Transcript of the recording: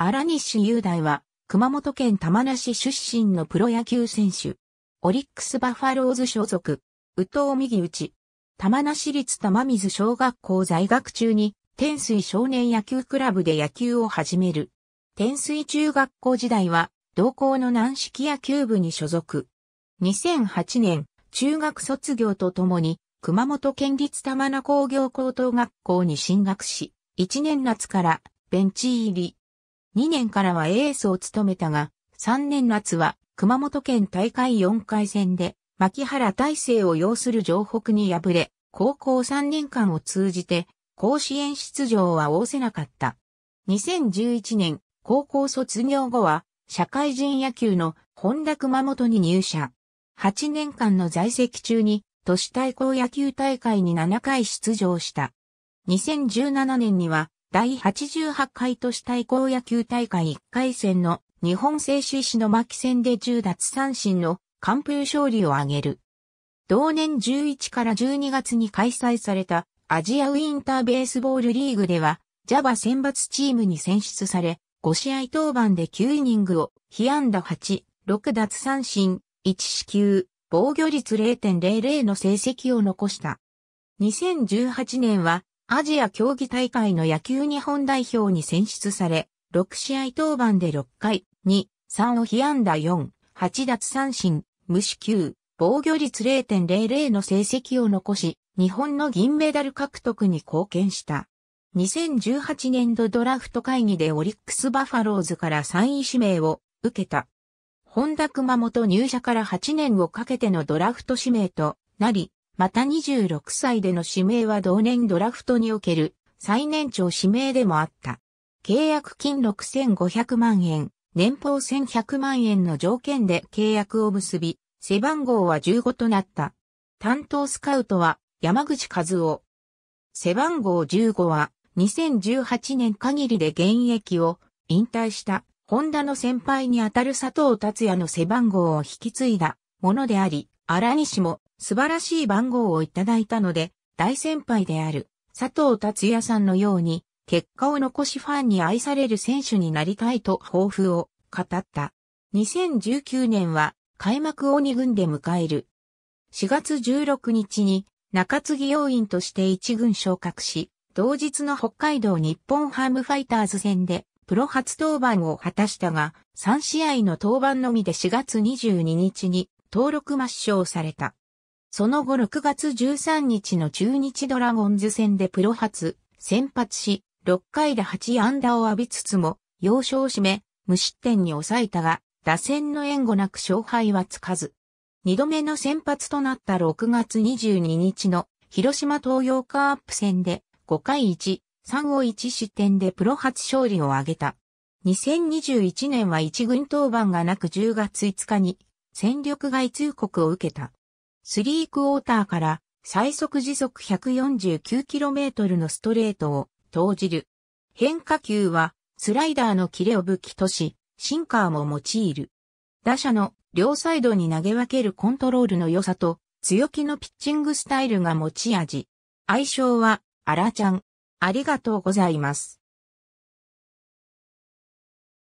荒西雄大は、熊本県玉名市出身のプロ野球選手。オリックスバファローズ所属。宇藤右内。玉名市立玉水小学校在学中に、天水少年野球クラブで野球を始める。天水中学校時代は、同校の軟式野球部に所属。2008年、中学卒業とともに、熊本県立玉名工業高等学校に進学し、1年夏からベンチ入り。2年からはエースを務めたが、3年夏は熊本県大会4回戦で、牧原大成を要する城北に敗れ、高校3年間を通じて、甲子園出場は仰せなかった。2011年、高校卒業後は、社会人野球の本田熊本に入社。8年間の在籍中に、都市対抗野球大会に7回出場した。2017年には、第88回都市対抗野球大会1回戦の日本製紙石巻戦で10奪三振の完封勝利を挙げる。同年11から12月に開催されたアジアウィンターベースボールリーグではジャバ選抜チームに選出され5試合登板で9イニングを被安打8、6奪三振、1四球、防御率0.00の成績を残した。2018年はアジア競技大会の野球日本代表に選出され、6試合登板で6回、2、3を被安打4、8奪三振、無四球、防御率0.00の成績を残し、日本の銀メダル獲得に貢献した。2018年度ドラフト会議でオリックスバファローズから3位指名を受けた。本田熊本入社から8年をかけてのドラフト指名となり、また26歳での指名は同年ドラフトにおける最年長指名でもあった。契約金6500万円、年俸1100万円の条件で契約を結び、背番号は15となった。担当スカウトは山口和夫。背番号15は2018年限りで現役を引退したホンダの先輩にあたる佐藤達也の背番号を引き継いだものであり、荒西も素晴らしい番号をいただいたので、大先輩である佐藤達也さんのように、結果を残しファンに愛される選手になりたいと抱負を語った。2019年は開幕を2軍で迎える。4月16日に中継ぎ要員として1軍昇格し、同日の北海道日本ハムファイターズ戦でプロ初登板を果たしたが、3試合の登板のみで4月22日に登録抹消された。その後6月13日の中日ドラゴンズ戦でプロ初、先発し、6回で8安打を浴びつつも、要所を締め、無失点に抑えたが、打線の援護なく勝敗はつかず。2度目の先発となった6月22日の広島東洋カープ戦で5回1、3を1失点でプロ初勝利を挙げた。2021年は1軍登板がなく10月5日に戦力外通告を受けた。スリークォーターから最速時速 149km のストレートを投じる。変化球はスライダーのキレを武器とし、シンカーも用いる。打者の両サイドに投げ分けるコントロールの良さと強気のピッチングスタイルが持ち味。愛称はアラちゃん。ありがとうございます。